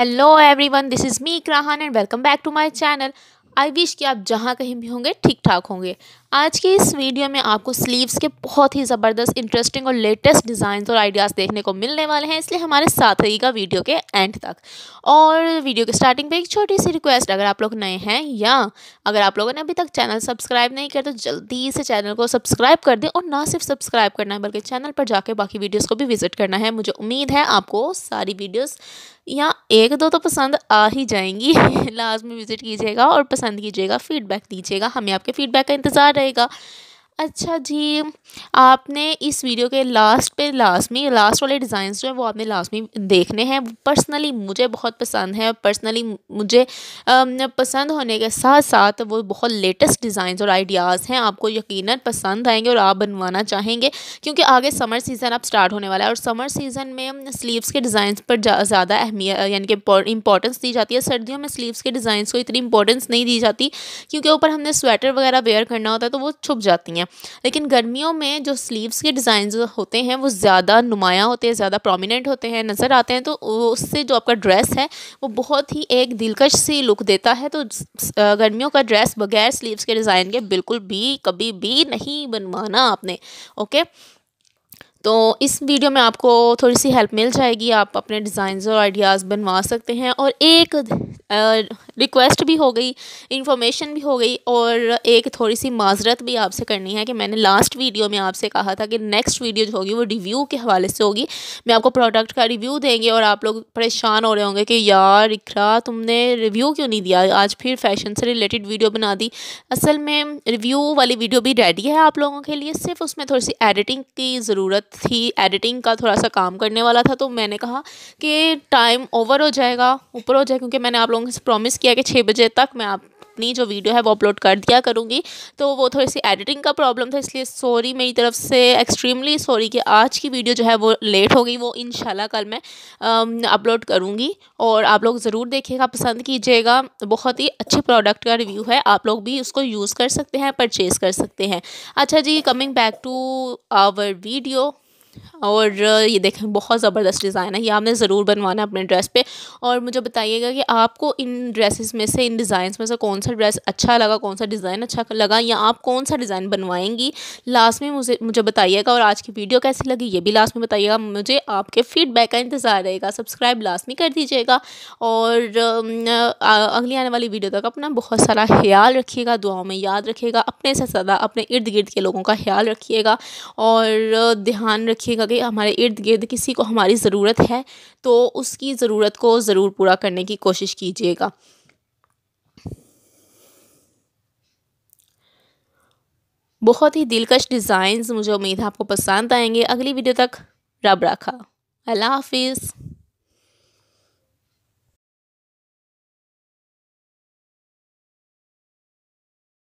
hello everyone this is me क्राहन and welcome back to my channel I wish कि आप जहाँ कहीं भी होंगे ठीक ठाक होंगे आज के इस वीडियो में आपको स्लीव्स के बहुत ही ज़बरदस्त इंटरेस्टिंग और लेटेस्ट डिज़ाइंस और आइडियाज़ देखने को मिलने वाले हैं इसलिए हमारे साथ रहिएगा वीडियो के एंड तक और वीडियो के स्टार्टिंग पे एक छोटी सी रिक्वेस्ट अगर आप लोग नए हैं या अगर आप लोगों ने अभी तक चैनल सब्सक्राइब नहीं किया तो जल्दी से चैनल को सब्सक्राइब कर दें और ना सिर्फ सब्सक्राइब करना है बल्कि चैनल पर जाकर बाकी वीडियोज़ को भी विजिट करना है मुझे उम्मीद है आपको सारी वीडियोज़ यहाँ एक दो तो पसंद आ ही जाएंगी लाजमी विज़िट कीजिएगा और पसंद कीजिएगा फीडबैक दीजिएगा हमें आपके फीडबैक का इंतज़ार रहेगा अच्छा जी आपने इस वीडियो के लास्ट पे में लास्ट वाले डिज़ाइंस जो हैं वो आपने लास्ट में देखने हैं पर्सनली मुझे बहुत पसंद है पर्सनली मुझे पसंद होने के साथ साथ वो बहुत लेटेस्ट डिज़ाइंस और आइडियाज़ हैं आपको यकीन पसंद आएंगे और आप बनवाना चाहेंगे क्योंकि आगे समर सीज़न अब स्टार्ट होने वाला है और समर सीज़न में स्लीवस के डिज़ाइंस पर ज़्यादा अहमियत यानी कि इंपॉर्टेंस दी जाती है सर्दियों में स्लीवस के डिज़ाइन को इतनी इंपॉर्टेंस नहीं दी जाती क्योंकि ऊपर हमने स्वेटर वगैरह वेयर करना होता है तो वो छुप जाती हैं लेकिन गर्मियों में जो स्लीव्स के डिज़ाइन होते हैं वो ज़्यादा नुमाया होते हैं ज़्यादा प्रोमिनेंट होते हैं नज़र आते हैं तो उससे जो आपका ड्रेस है वो बहुत ही एक दिलकश सी लुक देता है तो गर्मियों का ड्रेस बगैर स्लीव्स के डिज़ाइन के बिल्कुल भी कभी भी नहीं बनवाना आपने ओके तो इस वीडियो में आपको थोड़ी सी हेल्प मिल जाएगी आप अपने डिज़ाइन और आइडियाज़ बनवा सकते हैं और एक रिक्वेस्ट भी हो गई इन्फॉर्मेशन भी हो गई और एक थोड़ी सी माजरत भी आपसे करनी है कि मैंने लास्ट वीडियो में आपसे कहा था कि नेक्स्ट वीडियो जो होगी वो रिव्यू के हवाले से होगी मैं आपको प्रोडक्ट का रिव्यू देंगे और आप लोग परेशान हो रहे होंगे कि यार इकरा तुमने रिव्यू क्यों नहीं दिया आज फिर फैशन से रिलेटेड वीडियो बना दी असल में रिव्यू वाली वीडियो भी रेडी है आप लोगों के लिए सिर्फ उसमें थोड़ी सी एडिटिंग की ज़रूरत थी एडिटिंग का थोड़ा सा काम करने वाला था तो मैंने कहा कि टाइम ओवर हो जाएगा ऊपर हो जाएगा क्योंकि मैंने आप लोगों से प्रॉमिस किया कि छः बजे तक मैं आप अपनी जो वीडियो है वो अपलोड कर दिया करूँगी तो वो थोड़ी सी एडिटिंग का प्रॉब्लम था इसलिए सॉरी मेरी तरफ से एक्सट्रीमली सॉरी कि आज की वीडियो जो है वो लेट हो गई वो इन कल मैं अपलोड करूँगी और आप लोग ज़रूर देखिएगा पसंद कीजिएगा बहुत ही अच्छे प्रोडक्ट का रिव्यू है आप लोग भी उसको यूज़ कर सकते हैं परचेज़ कर सकते हैं अच्छा जी coming back to our video और ये देखें बहुत ज़बरदस्त डिज़ाइन है ये आपने ज़रूर बनवाना अपने ड्रेस पे और मुझे बताइएगा कि आपको इन ड्रेसेस में से इन डिज़ाइन में से कौन सा ड्रेस अच्छा लगा कौन सा डिज़ाइन अच्छा लगा या आप कौन सा डिज़ाइन बनवाएंगी लास्ट में मुझे मुझे बताइएगा और आज की वीडियो कैसी लगी ये भी लास्ट में बताइएगा मुझे आपके फीडबैक का इंतज़ार रहेगा सब्सक्राइब लास्ट में कर दीजिएगा और अगली आने वाली वीडियो तक अपना बहुत सारा ख्याल रखिएगा दुआओं में याद रखिएगा अपने से सदा अपने इर्द गिर्द के लोगों का ख्याल रखिएगा और ध्यान रखिएगा लगे हमारे इर्द गिर्द किसी को हमारी ज़रूरत है तो उसकी ज़रूरत को ज़रूर पूरा करने की कोशिश कीजिएगा बहुत ही दिलकश डिज़ाइंस मुझे उम्मीद है आपको पसंद आएंगे अगली वीडियो तक रब रखा अल्लाह हाफिज़